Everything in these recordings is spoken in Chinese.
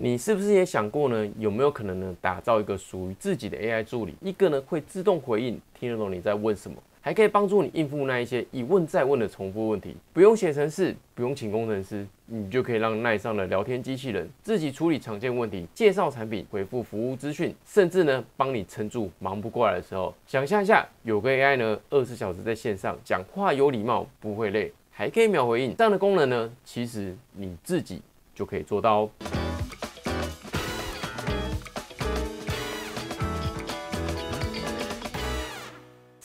你是不是也想过呢？有没有可能呢，打造一个属于自己的 AI 助理？一个呢，会自动回应，听得懂你在问什么，还可以帮助你应付那一些一问再问的重复问题，不用写程式，不用请工程师，你就可以让奈上的聊天机器人自己处理常见问题、介绍产品、回复服务资讯，甚至呢，帮你撑住忙不过来的时候。想象一下，有个 AI 呢，二十小时在线上，讲话有礼貌，不会累，还可以秒回应，这样的功能呢，其实你自己就可以做到哦。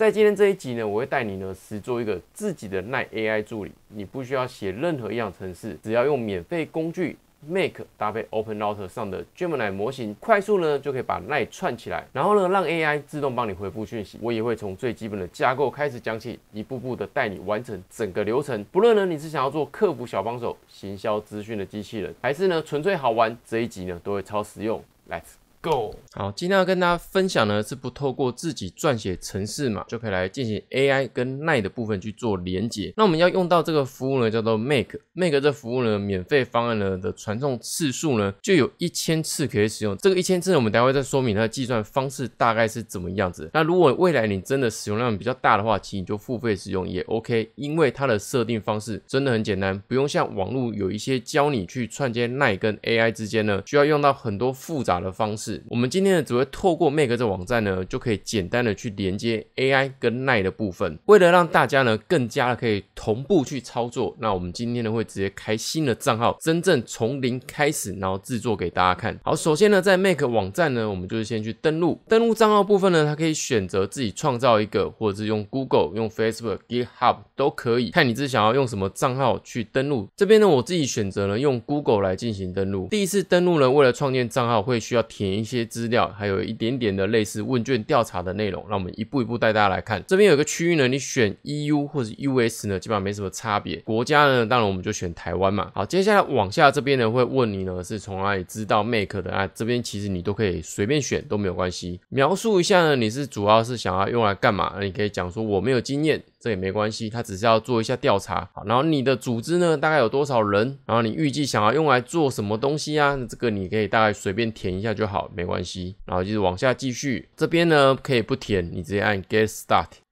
在今天这一集呢，我会带你呢实做一个自己的耐 AI 助理。你不需要写任何一样程式，只要用免费工具 Make 搭配 OpenRouter 上的 Gemini 模型，快速呢就可以把耐串起来，然后呢让 AI 自动帮你回复讯息。我也会从最基本的架构开始，讲起，一步步的带你完成整个流程。不论呢你是想要做客服小帮手、行销资讯的机器人，还是呢纯粹好玩，这一集呢都会超实用。Let's 好，今天要跟大家分享呢是不透过自己撰写程式码就可以来进行 AI 跟 Line 的部分去做连接。那我们要用到这个服务呢，叫做 Make。Make 这服务呢，免费方案呢的传送次数呢就有一千次可以使用。这个一千次我们待会再说明它的计算方式大概是怎么样子。那如果未来你真的使用量比较大的话，其实你就付费使用也 OK，因为它的设定方式真的很简单，不用像网络有一些教你去串接 Line 跟 AI 之间呢，需要用到很多复杂的方式。我们今天呢，只会透过 Make 这网站呢，就可以简单的去连接 AI 跟 Line 的部分。为了让大家呢，更加的可以同步去操作，那我们今天呢，会直接开新的账号，真正从零开始，然后制作给大家看。好，首先呢，在 Make 网站呢，我们就是先去登录。登录账号部分呢，它可以选择自己创造一个，或者是用 Google、用 Facebook、GitHub 都可以，看你自己想要用什么账号去登录。这边呢，我自己选择了用 Google 来进行登录。第一次登录呢，为了创建账号会需要填。一些资料，还有一点点的类似问卷调查的内容，让我们一步一步带大家来看。这边有一个区域呢，你选 EU 或者 US 呢，基本上没什么差别。国家呢，当然我们就选台湾嘛。好，接下来往下这边呢会问你呢是从哪里知道 Make 的啊？这边其实你都可以随便选都没有关系。描述一下呢，你是主要是想要用来干嘛？你可以讲说我没有经验。这也没关系，他只是要做一下调查好，然后你的组织呢，大概有多少人？然后你预计想要用来做什么东西啊？这个你可以大概随便填一下就好，没关系。然后就是往下继续，这边呢可以不填，你直接按 Get Start。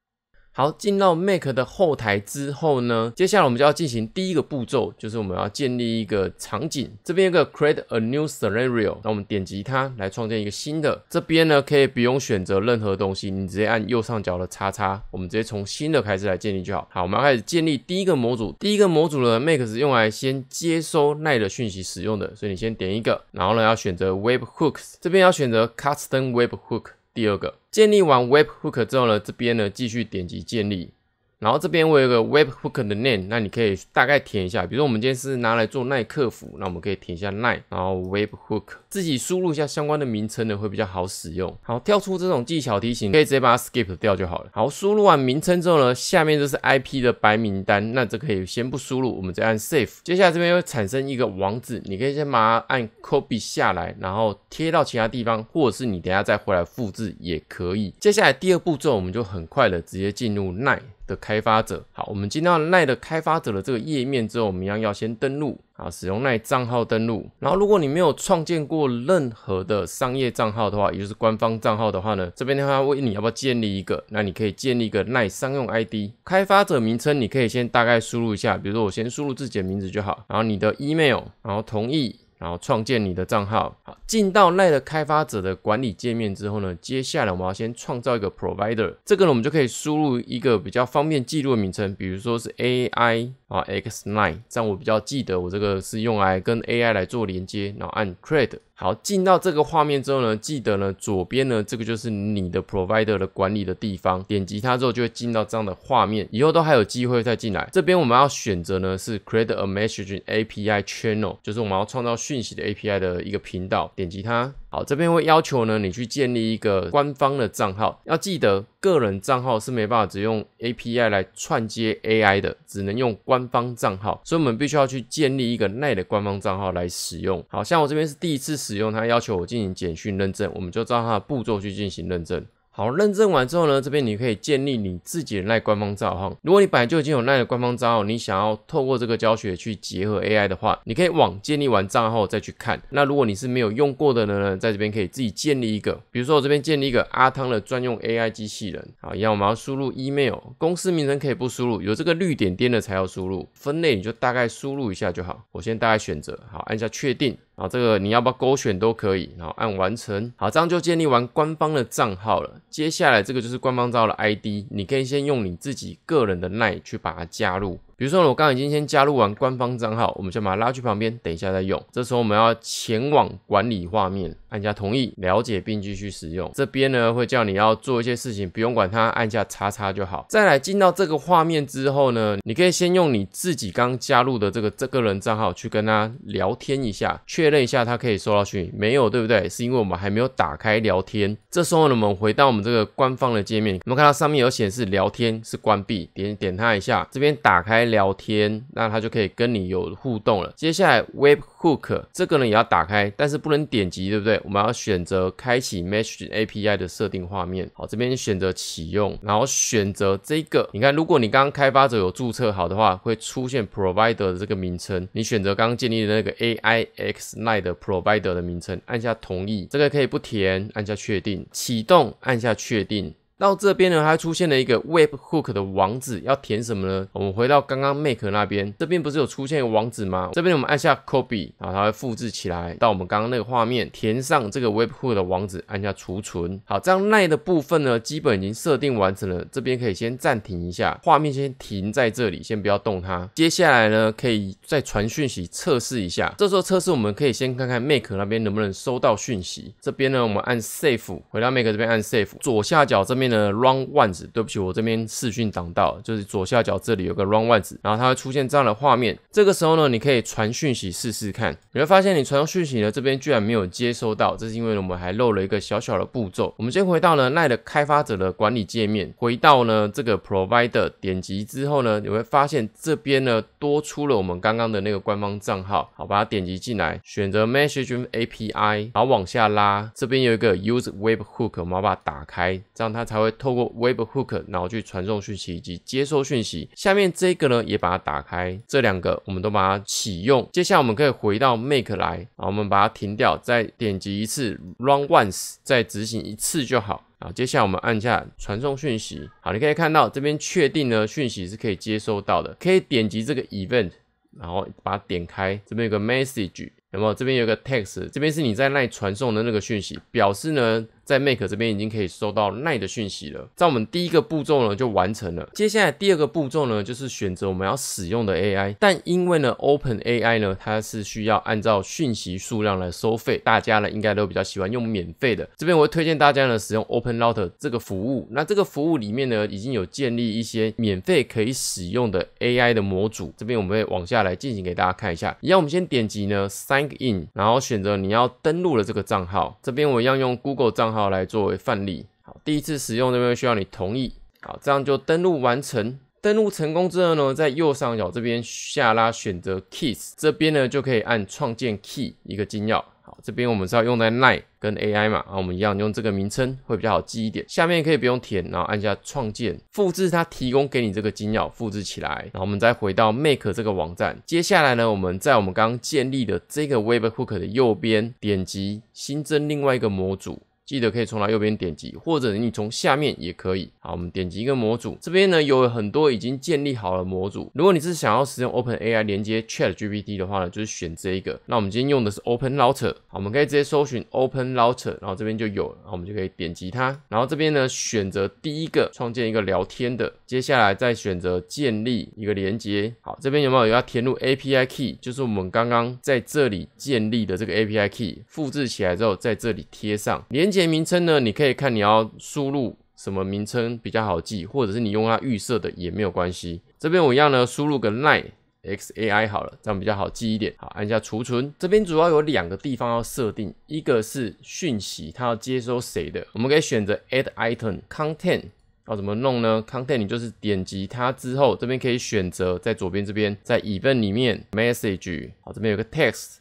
好，进到 Make 的后台之后呢，接下来我们就要进行第一个步骤，就是我们要建立一个场景。这边有个 Create a new scenario，那我们点击它来创建一个新的。这边呢可以不用选择任何东西，你直接按右上角的叉叉，我们直接从新的开始来建立就好。好，我们要开始建立第一个模组。第一个模组呢，Make 是用来先接收奈的讯息使用的，所以你先点一个，然后呢要选择 Web Hooks，这边要选择 Custom Web Hook。第二个，建立完 Web Hook 之后呢，这边呢继续点击建立。然后这边我有个 Webhook 的 name，那你可以大概填一下，比如说我们今天是拿来做耐客服，那我们可以填一下耐，然后 Webhook 自己输入一下相关的名称呢，会比较好使用。好，跳出这种技巧提醒，可以直接把它 Skip 掉就好了。好，输入完名称之后呢，下面就是 IP 的白名单，那这可以先不输入，我们再按 Save。接下来这边又产生一个网址，你可以先把它按 Copy 下来，然后贴到其他地方，或者是你等下再回来复制也可以。接下来第二步骤，我们就很快的直接进入耐。的开发者，好，我们进到奈的开发者的这个页面之后，我们要要先登录啊，使用奈账号登录。然后，如果你没有创建过任何的商业账号的话，也就是官方账号的话呢，这边的话问你要不要建立一个，那你可以建立一个奈商用 ID，开发者名称你可以先大概输入一下，比如说我先输入自己的名字就好，然后你的 email，然后同意。然后创建你的账号。好，进到奈的开发者的管理界面之后呢，接下来我们要先创造一个 provider。这个呢，我们就可以输入一个比较方便记录的名称，比如说是 AI 啊 X Nine，这样我比较记得，我这个是用来跟 AI 来做连接，然后按 create。好，进到这个画面之后呢，记得呢，左边呢这个就是你的 provider 的管理的地方，点击它之后就会进到这样的画面，以后都还有机会再进来。这边我们要选择呢是 create a messaging API channel，就是我们要创造讯息的 API 的一个频道，点击它。好，这边会要求呢，你去建立一个官方的账号。要记得，个人账号是没办法只用 API 来串接 AI 的，只能用官方账号。所以，我们必须要去建立一个 Net 的官方账号来使用。好像我这边是第一次使用，它要求我进行简讯认证，我们就照它的步骤去进行认证。好，认证完之后呢，这边你可以建立你自己的赖官方账号。如果你本来就已经有赖的官方账号，你想要透过这个教学去结合 AI 的话，你可以往建立完账号再去看。那如果你是没有用过的呢，在这边可以自己建立一个。比如说我这边建立一个阿汤的专用 AI 机器人。好，一样我们要输入 email，公司名称可以不输入，有这个绿点点的才要输入。分类你就大概输入一下就好。我先大概选择，好，按下确定。好，这个你要不要勾选都可以，然后按完成，好，这样就建立完官方的账号了。接下来这个就是官方账号的 ID，你可以先用你自己个人的 line 去把它加入。比如说我刚刚已经先加入完官方账号，我们就把它拉去旁边，等一下再用。这时候我们要前往管理画面，按下同意，了解并继续使用。这边呢会叫你要做一些事情，不用管它，按下叉叉就好。再来进到这个画面之后呢，你可以先用你自己刚加入的这个这个人账号去跟他聊天一下，确认一下他可以收到讯息没有，对不对？是因为我们还没有打开聊天。这时候呢，我们回到我们这个官方的界面，我们看到上面有显示聊天是关闭，点点它一下，这边打开。聊天，那它就可以跟你有互动了。接下来 Webhook 这个呢也要打开，但是不能点击，对不对？我们要选择开启 m e s h a p i 的设定画面。好，这边选择启用，然后选择这个。你看，如果你刚刚开发者有注册好的话，会出现 Provider 的这个名称。你选择刚刚建立的那个 AI X Line 的 Provider 的名称，按下同意，这个可以不填，按下确定，启动，按下确定。到这边呢，它出现了一个 web hook 的网址，要填什么呢？我们回到刚刚 make 那边，这边不是有出现网址吗？这边我们按下 copy 后它会复制起来到我们刚刚那个画面，填上这个 web hook 的网址，按下储存。好，这样奈的部分呢，基本已经设定完成了。这边可以先暂停一下，画面先停在这里，先不要动它。接下来呢，可以再传讯息测试一下。这时候测试，我们可以先看看 make 那边能不能收到讯息。这边呢，我们按 save 回到 make 这边按 save 左下角这边。呃，run one 子，对不起，我这边视讯挡到，就是左下角这里有个 run one 子，然后它会出现这样的画面。这个时候呢，你可以传讯息试试看，你会发现你传讯息呢，这边居然没有接收到，这是因为我们还漏了一个小小的步骤。我们先回到了奈的开发者的管理界面，回到呢这个 provider，点击之后呢，你会发现这边呢多出了我们刚刚的那个官方账号，好，把它点击进来，选择 message API，然后往下拉，这边有一个 use web hook，我们要把它打开，这样它才。会透过 Web Hook 然后去传送讯息以及接收讯息。下面这个呢，也把它打开。这两个我们都把它启用。接下来我们可以回到 Make 来，然后我们把它停掉，再点击一次 Run Once，再执行一次就好。啊，接下来我们按下传送讯息。好，你可以看到这边确定呢，讯息是可以接收到的。可以点击这个 Event，然后把它点开。这边有个 Message，那么这边有个 Text，这边是你在那传送的那个讯息，表示呢。在 Make 这边已经可以收到奈的讯息了，在我们第一个步骤呢就完成了。接下来第二个步骤呢就是选择我们要使用的 AI，但因为呢 Open AI 呢它是需要按照讯息数量来收费，大家呢应该都比较喜欢用免费的。这边我会推荐大家呢使用 OpenRouter 这个服务，那这个服务里面呢已经有建立一些免费可以使用的 AI 的模组，这边我们会往下来进行给大家看一下。一样我们先点击呢 Sign In，然后选择你要登录的这个账号，这边我一样用 Google 账号。来作为范例，好，第一次使用这边需要你同意，好，这样就登录完成。登录成功之后呢，在右上角这边下拉选择 Keys，这边呢就可以按创建 Key 一个金钥。好，这边我们是要用在 Night 跟 AI 嘛，啊，我们一样用这个名称会比较好记一点。下面可以不用填，然后按下创建，复制它提供给你这个金钥，复制起来，然后我们再回到 Make 这个网站。接下来呢，我们在我们刚刚建立的这个 Webhook 的右边点击新增另外一个模组。记得可以从它右边点击，或者你从下面也可以。好，我们点击一个模组，这边呢有很多已经建立好了模组。如果你是想要使用 Open AI 连接 Chat GPT 的话呢，就是选这一个。那我们今天用的是 Open Router，好，我们可以直接搜寻 Open Router，然后这边就有了，然后我们就可以点击它。然后这边呢选择第一个创建一个聊天的，接下来再选择建立一个连接。好，这边有没有要填入 API Key？就是我们刚刚在这里建立的这个 API Key，复制起来之后在这里贴上连。些名称呢？你可以看你要输入什么名称比较好记，或者是你用它预设的也没有关系。这边我一样呢，输入个 line xai 好了，这样比较好记一点。好，按下储存。这边主要有两个地方要设定，一个是讯息，它要接收谁的？我们可以选择 add item content 要怎么弄呢？content 你就是点击它之后，这边可以选择在左边这边在 event 里面 message 好，这边有个 text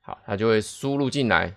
好，它就会输入进来。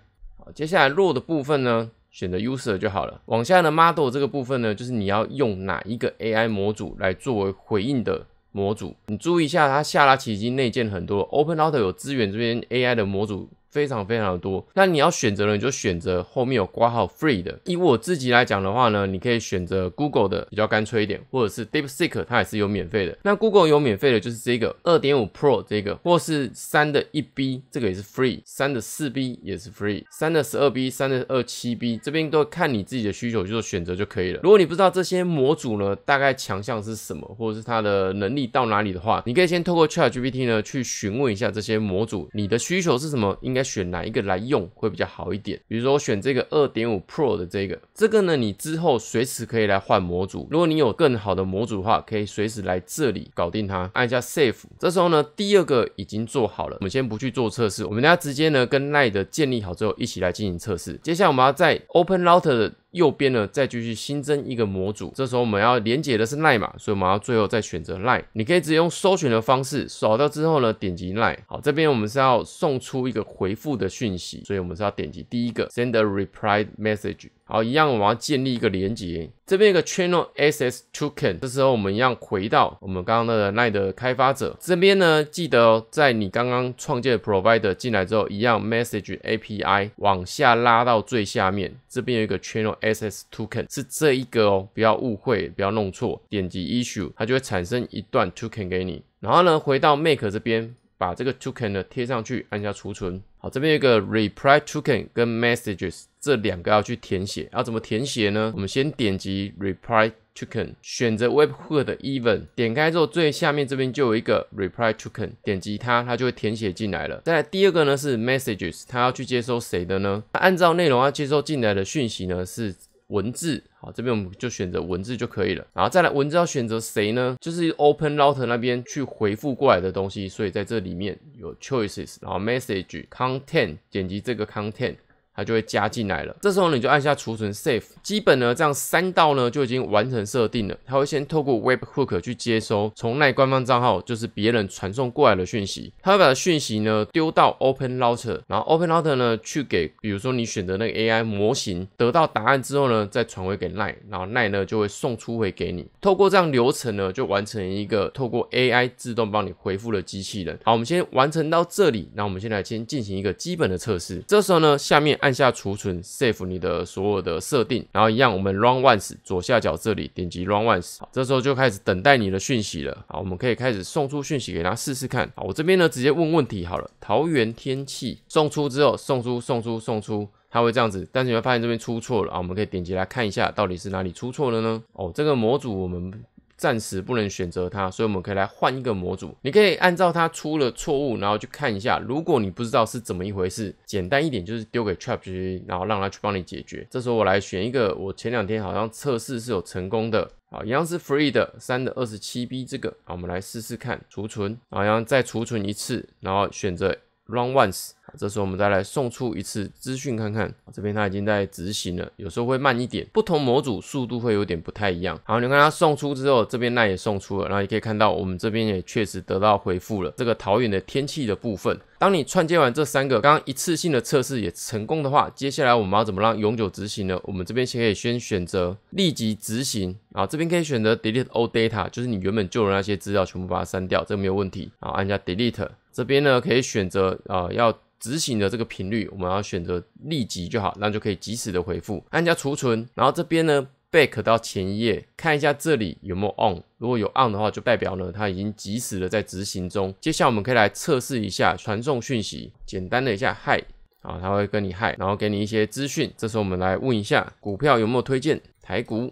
接下来 r 的部分呢，选择 user 就好了。往下的 model 这个部分呢，就是你要用哪一个 AI 模组来作为回应的模组。你注意一下，它下拉起已经内建很多 o p e n a o u t o 有资源这边 AI 的模组。非常非常的多，那你要选择呢，你就选择后面有挂号 free 的。以我自己来讲的话呢，你可以选择 Google 的比较干脆一点，或者是 DeepSeek，它也是有免费的。那 Google 有免费的，就是这个2.5 Pro 这个，或是三的 1B 这个也是 free，三的 4B 也是 free，三的 12B、三的 27B 这边都看你自己的需求，就做选择就可以了。如果你不知道这些模组呢大概强项是什么，或者是它的能力到哪里的话，你可以先透过 ChatGPT 呢去询问一下这些模组，你的需求是什么，应该。选哪一个来用会比较好一点？比如说我选这个二点五 Pro 的这个，这个呢你之后随时可以来换模组。如果你有更好的模组的话，可以随时来这里搞定它，按一下 Save。这时候呢，第二个已经做好了，我们先不去做测试，我们大家直接呢跟 n 奈的建立好之后一起来进行测试。接下来我们要在 Open Router 的。右边呢，再继续新增一个模组。这时候我们要连接的是 Line 嘛，所以我们要最后再选择 Line。你可以直接用搜寻的方式扫到之后呢，点击 Line。好，这边我们是要送出一个回复的讯息，所以我们是要点击第一个 Send a r e p l y message。好，一样，我们要建立一个连接。这边有个 channel SS token，这时候我们一样回到我们刚刚的奈的开发者这边呢，记得哦，在你刚刚创建 provider 进来之后，一样 message API 往下拉到最下面，这边有一个 channel SS token，是这一个哦，不要误会，不要弄错，点击 issue，它就会产生一段 token 给你。然后呢，回到 make 这边。把这个 token 呢贴上去，按下储存。好，这边有一个 reply token 跟 messages 这两个要去填写，要怎么填写呢？我们先点击 reply token，选择 webhook 的 event，点开之后最下面这边就有一个 reply token，点击它，它就会填写进来了。再来第二个呢是 messages，它要去接收谁的呢？它按照内容要接收进来的讯息呢是。文字，好，这边我们就选择文字就可以了。然后再来，文字要选择谁呢？就是 Open Router 那边去回复过来的东西，所以在这里面有 choices，然后 message content，点击这个 content。它就会加进来了。这时候你就按下储存 Save。基本呢，这样三道呢就已经完成设定了。它会先透过 Web Hook 去接收从奈官方账号，就是别人传送过来的讯息。它会把讯息呢丢到 Open Router，然后 Open Router 呢去给，比如说你选择那个 AI 模型，得到答案之后呢，再传回给 line，然后 line 呢就会送出回给你。透过这样流程呢，就完成一个透过 AI 自动帮你回复的机器人。好，我们先完成到这里。那我们现在先进行一个基本的测试。这时候呢，下面。按下储存 save 你的所有的设定，然后一样，我们 run once 左下角这里点击 run once，好，这时候就开始等待你的讯息了。好，我们可以开始送出讯息给他试试看。好，我这边呢直接问问题好了。桃园天气送出之后，送出，送出，送出，它会这样子，但是你会发现这边出错了啊。我们可以点击来看一下到底是哪里出错了呢？哦，这个模组我们。暂时不能选择它，所以我们可以来换一个模组。你可以按照它出了错误，然后去看一下。如果你不知道是怎么一回事，简单一点就是丢给 Trap 区，然后让它去帮你解决。这时候我来选一个，我前两天好像测试是有成功的，啊，一样是 Free 的三的二十七 B 这个，啊，我们来试试看储存，然后再储存一次，然后选择 Run Once。这时候我们再来送出一次资讯看看，这边它已经在执行了，有时候会慢一点，不同模组速度会有点不太一样。好，你看它送出之后，这边那也送出了，然后也可以看到我们这边也确实得到回复了。这个桃园的天气的部分，当你串接完这三个，刚刚一次性的测试也成功的话，接下来我们要怎么让永久执行呢？我们这边先可以先选择立即执行，啊，这边可以选择 Delete All Data，就是你原本旧的那些资料全部把它删掉，这个没有问题。好，按下 Delete。这边呢可以选择啊，要执行的这个频率，我们要选择立即就好，那就可以及时的回复，按下储存，然后这边呢，back 到前一页，看一下这里有没有 on，如果有 on 的话，就代表呢它已经及时的在执行中。接下来我们可以来测试一下传送讯息，简单的一下 hi，啊，他会跟你 hi，然后给你一些资讯。这时候我们来问一下股票有没有推荐台股。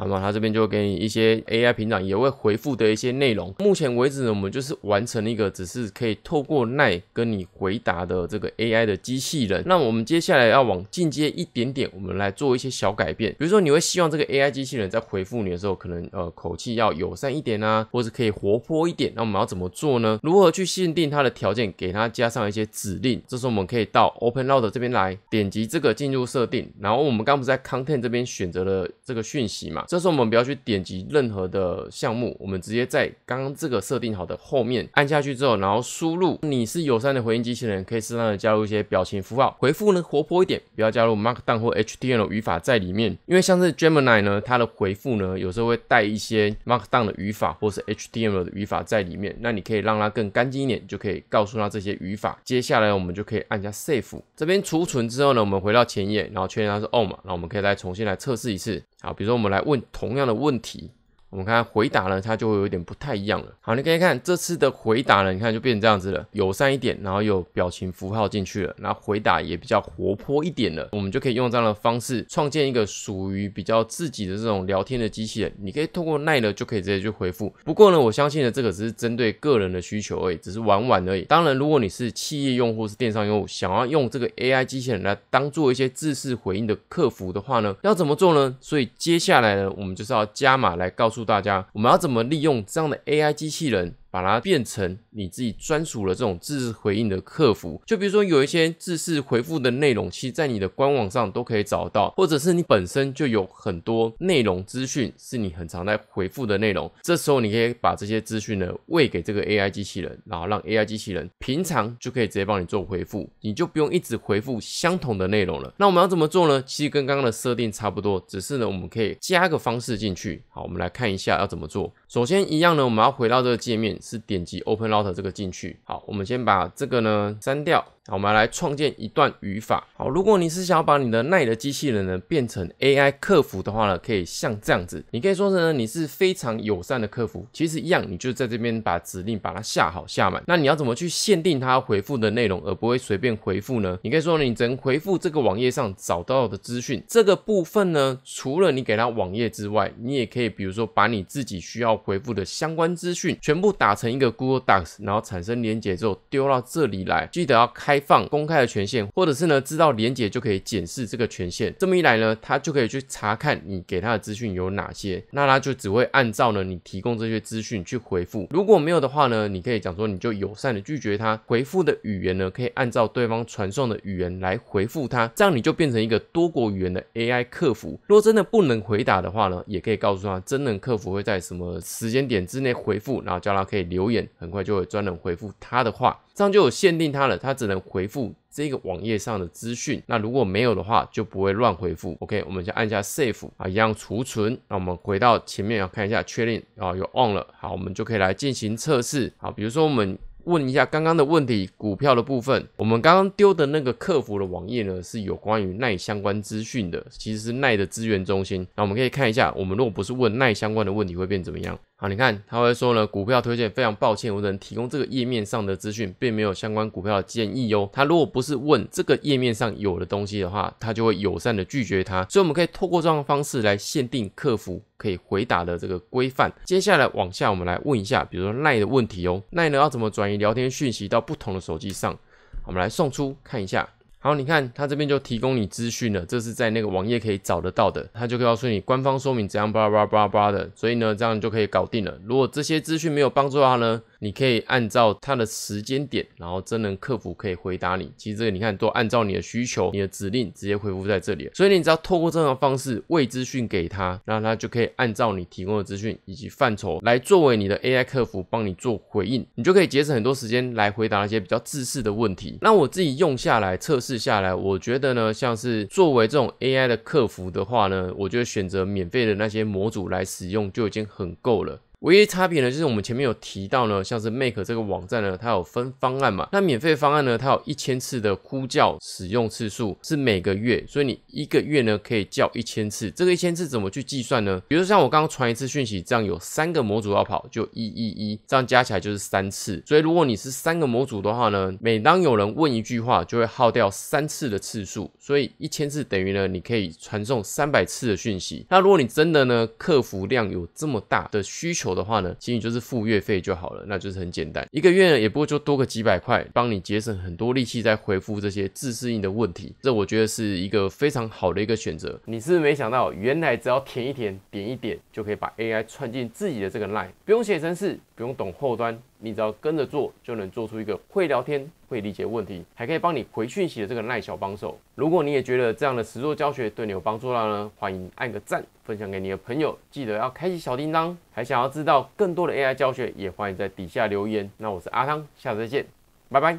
好，么他这边就给你一些 AI 平台也会回复的一些内容。目前为止呢，我们就是完成了一个只是可以透过奈跟你回答的这个 AI 的机器人。那我们接下来要往进阶一点点，我们来做一些小改变。比如说，你会希望这个 AI 机器人在回复你的时候，可能呃口气要友善一点啊，或是可以活泼一点。那我们要怎么做呢？如何去限定它的条件，给它加上一些指令？这时候我们可以到 Open l o a d 这边来点击这个进入设定，然后我们刚不是在 Content 这边选择了这个讯息嘛？这时候我们不要去点击任何的项目，我们直接在刚刚这个设定好的后面按下去之后，然后输入你是友善的回应机器人，可以适当的加入一些表情符号，回复呢活泼一点，不要加入 Markdown 或 HTML 语法在里面，因为像是 Gemini 呢，它的回复呢有时候会带一些 Markdown 的语法或是 HTML 的语法在里面，那你可以让它更干净一点，就可以告诉它这些语法。接下来我们就可以按下 Save，这边储存之后呢，我们回到前页，然后确认它是 On 然那我们可以再重新来测试一次。好，比如说我们来问。同样的问题。我们看回答呢，它就会有点不太一样了。好，你可以看这次的回答呢，你看就变成这样子了，友善一点，然后有表情符号进去了，那回答也比较活泼一点了。我们就可以用这样的方式创建一个属于比较自己的这种聊天的机器人。你可以通过奈了就可以直接去回复。不过呢，我相信呢，这个只是针对个人的需求而已，只是玩玩而已。当然，如果你是企业用户，是电商用户，想要用这个 AI 机器人来当做一些自式回应的客服的话呢，要怎么做呢？所以接下来呢，我们就是要加码来告诉。诉大家，我们要怎么利用这样的 AI 机器人？把它变成你自己专属的这种自回应的客服，就比如说有一些自式回复的内容，其实在你的官网上都可以找到，或者是你本身就有很多内容资讯是你很常在回复的内容，这时候你可以把这些资讯呢喂给这个 AI 机器人，然后让 AI 机器人平常就可以直接帮你做回复，你就不用一直回复相同的内容了。那我们要怎么做呢？其实跟刚刚的设定差不多，只是呢我们可以加个方式进去。好，我们来看一下要怎么做。首先一样呢，我们要回到这个界面。是点击 Open Router 这个进去。好，我们先把这个呢删掉。我们来创建一段语法。好，如果你是想要把你的奈的机器人呢变成 AI 客服的话呢，可以像这样子。你可以说呢，你是非常友善的客服。其实一样，你就在这边把指令把它下好下满。那你要怎么去限定它回复的内容而不会随便回复呢？你可以说你只能回复这个网页上找到的资讯。这个部分呢，除了你给它网页之外，你也可以比如说把你自己需要回复的相关资讯全部打成一个 Google Docs，然后产生连接之后丢到这里来。记得要开。放公开的权限，或者是呢，知道连接就可以检视这个权限。这么一来呢，他就可以去查看你给他的资讯有哪些，那他就只会按照呢你提供这些资讯去回复。如果没有的话呢，你可以讲说你就友善的拒绝他。回复的语言呢，可以按照对方传送的语言来回复他，这样你就变成一个多国语言的 AI 客服。如果真的不能回答的话呢，也可以告诉他真人客服会在什么时间点之内回复，然后叫他可以留言，很快就会专人回复他的话。上就有限定它了，它只能回复这个网页上的资讯。那如果没有的话，就不会乱回复。OK，我们就按下 Save 啊，一样储存。那我们回到前面啊，看一下确认啊，有 On 了。好，我们就可以来进行测试。好，比如说我们问一下刚刚的问题，股票的部分，我们刚刚丢的那个客服的网页呢，是有关于奈相关资讯的，其实是奈的资源中心。那我们可以看一下，我们如果不是问奈相关的问题，会变怎么样？啊，你看他会说呢，股票推荐非常抱歉，我只能提供这个页面上的资讯，并没有相关股票的建议哦。他如果不是问这个页面上有的东西的话，他就会友善的拒绝他。所以我们可以透过这样的方式来限定客服可以回答的这个规范。接下来往下，我们来问一下，比如说赖的问题哦，赖呢要怎么转移聊天讯息到不同的手机上？我们来送出看一下。好，你看他这边就提供你资讯了，这是在那个网页可以找得到的，他就告诉你官方说明怎样吧吧吧吧的，所以呢，这样就可以搞定了。如果这些资讯没有帮助的话呢？你可以按照他的时间点，然后真人客服可以回答你。其实这个你看都按照你的需求、你的指令直接回复在这里。所以你只要透过这样的方式喂资讯给他，那他就可以按照你提供的资讯以及范畴来作为你的 AI 客服帮你做回应。你就可以节省很多时间来回答那些比较自私的问题。那我自己用下来测试下来，我觉得呢，像是作为这种 AI 的客服的话呢，我觉得选择免费的那些模组来使用就已经很够了。唯一差别呢，就是我们前面有提到呢，像是 Make 这个网站呢，它有分方案嘛。那免费方案呢，它有一千次的呼叫使用次数，是每个月，所以你一个月呢可以叫一千次。这个一千次怎么去计算呢？比如像我刚刚传一次讯息，这样有三个模组要跑，就一一一，这样加起来就是三次。所以如果你是三个模组的话呢，每当有人问一句话，就会耗掉三次的次数。所以一千次等于呢，你可以传送三百次的讯息。那如果你真的呢，客服量有这么大的需求，走的话呢，其实你就是付月费就好了，那就是很简单，一个月也不过就多个几百块，帮你节省很多力气在回复这些自适应的问题，这我觉得是一个非常好的一个选择。你是没想到，原来只要填一填，点一点，就可以把 AI 串进自己的这个 LINE，不用写程式，不用懂后端。你只要跟着做，就能做出一个会聊天、会理解问题，还可以帮你回讯息的这个赖小帮手。如果你也觉得这样的实作教学对你有帮助的话呢，欢迎按个赞，分享给你的朋友。记得要开启小叮当。还想要知道更多的 AI 教学，也欢迎在底下留言。那我是阿汤，下次再见，拜拜。